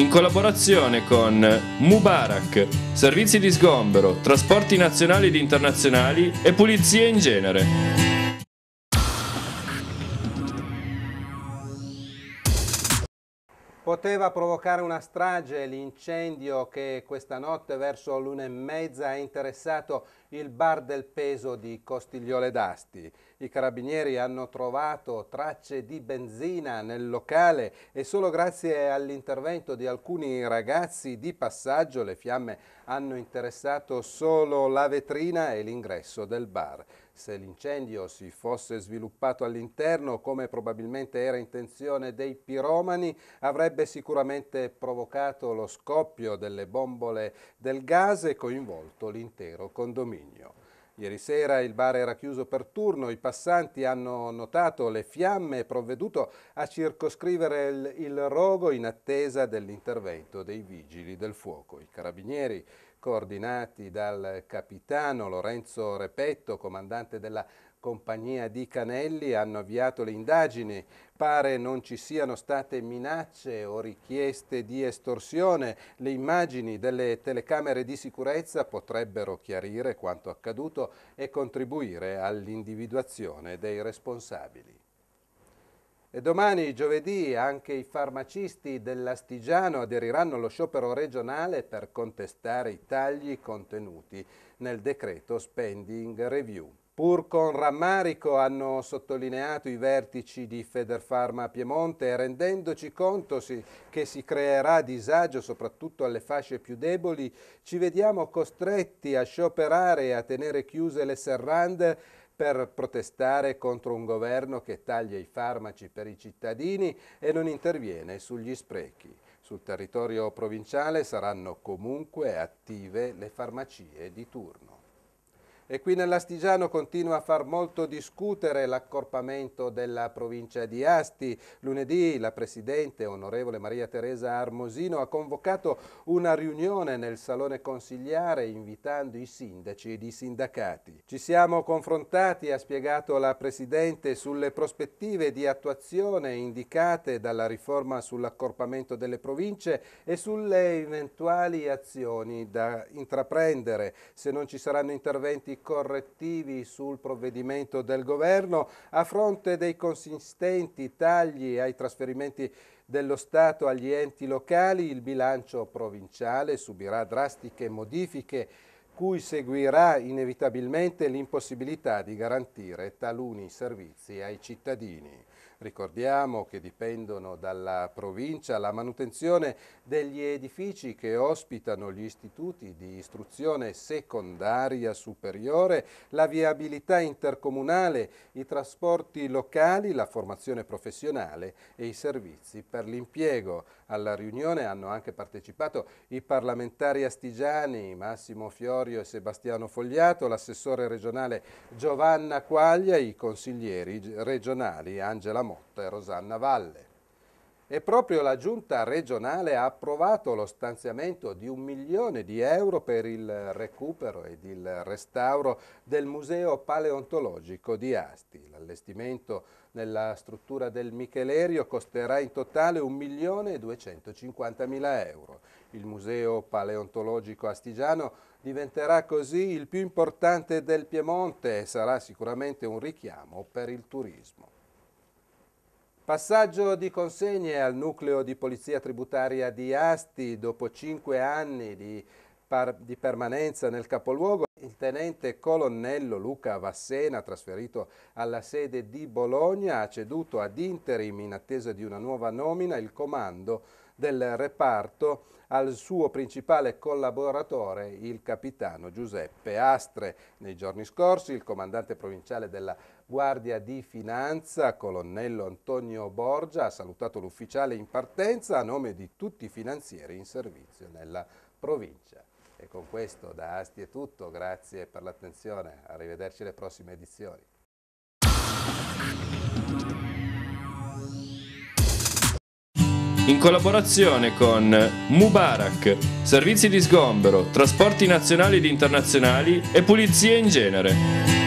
in collaborazione con Mubarak, servizi di sgombero, trasporti nazionali ed internazionali e pulizie in genere. Poteva provocare una strage l'incendio che questa notte verso l'una e mezza ha interessato il bar del peso di Costigliole d'Asti. I carabinieri hanno trovato tracce di benzina nel locale e solo grazie all'intervento di alcuni ragazzi di passaggio le fiamme hanno interessato solo la vetrina e l'ingresso del bar. Se l'incendio si fosse sviluppato all'interno, come probabilmente era intenzione dei piromani, avrebbe sicuramente provocato lo scoppio delle bombole del gas e coinvolto l'intero condominio. Ieri sera il bar era chiuso per turno, i passanti hanno notato le fiamme e provveduto a circoscrivere il, il rogo in attesa dell'intervento dei vigili del fuoco. I carabinieri coordinati dal capitano Lorenzo Repetto, comandante della compagnia di Canelli, hanno avviato le indagini. Pare non ci siano state minacce o richieste di estorsione. Le immagini delle telecamere di sicurezza potrebbero chiarire quanto accaduto e contribuire all'individuazione dei responsabili. E domani, giovedì, anche i farmacisti dell'Astigiano aderiranno allo sciopero regionale per contestare i tagli contenuti nel decreto Spending Review. Pur con rammarico hanno sottolineato i vertici di Federfarma Piemonte, rendendoci conto che si creerà disagio soprattutto alle fasce più deboli, ci vediamo costretti a scioperare e a tenere chiuse le serrande per protestare contro un governo che taglia i farmaci per i cittadini e non interviene sugli sprechi. Sul territorio provinciale saranno comunque attive le farmacie di turno. E qui nell'Astigiano continua a far molto discutere l'accorpamento della provincia di Asti. Lunedì la Presidente, onorevole Maria Teresa Armosino, ha convocato una riunione nel Salone Consigliare invitando i sindaci ed i sindacati. Ci siamo confrontati, ha spiegato la Presidente, sulle prospettive di attuazione indicate dalla riforma sull'accorpamento delle province e sulle eventuali azioni da intraprendere se non ci saranno interventi correttivi sul provvedimento del governo a fronte dei consistenti tagli ai trasferimenti dello Stato agli enti locali, il bilancio provinciale subirà drastiche modifiche cui seguirà inevitabilmente l'impossibilità di garantire taluni servizi ai cittadini. Ricordiamo che dipendono dalla provincia la manutenzione degli edifici che ospitano gli istituti di istruzione secondaria superiore, la viabilità intercomunale, i trasporti locali, la formazione professionale e i servizi per l'impiego. Alla riunione hanno anche partecipato i parlamentari astigiani Massimo Fiori e Sebastiano Fogliato, l'assessore regionale Giovanna Quaglia, i consiglieri regionali Angela Motta e Rosanna Valle. E proprio la giunta regionale ha approvato lo stanziamento di un milione di euro per il recupero ed il restauro del museo paleontologico di Asti. L'allestimento nella struttura del Michelerio costerà in totale 1.250.000 euro. Il museo paleontologico astigiano diventerà così il più importante del Piemonte e sarà sicuramente un richiamo per il turismo. Passaggio di consegne al nucleo di polizia tributaria di Asti dopo cinque anni di, di permanenza nel capoluogo. Il tenente colonnello Luca Vassena, trasferito alla sede di Bologna, ha ceduto ad interim in attesa di una nuova nomina il comando del reparto al suo principale collaboratore, il capitano Giuseppe Astre. Nei giorni scorsi il comandante provinciale della Guardia di Finanza, colonnello Antonio Borgia, ha salutato l'ufficiale in partenza a nome di tutti i finanzieri in servizio nella provincia. E con questo da Asti è tutto, grazie per l'attenzione, arrivederci alle prossime edizioni. in collaborazione con Mubarak, servizi di sgombero, trasporti nazionali ed internazionali e pulizie in genere.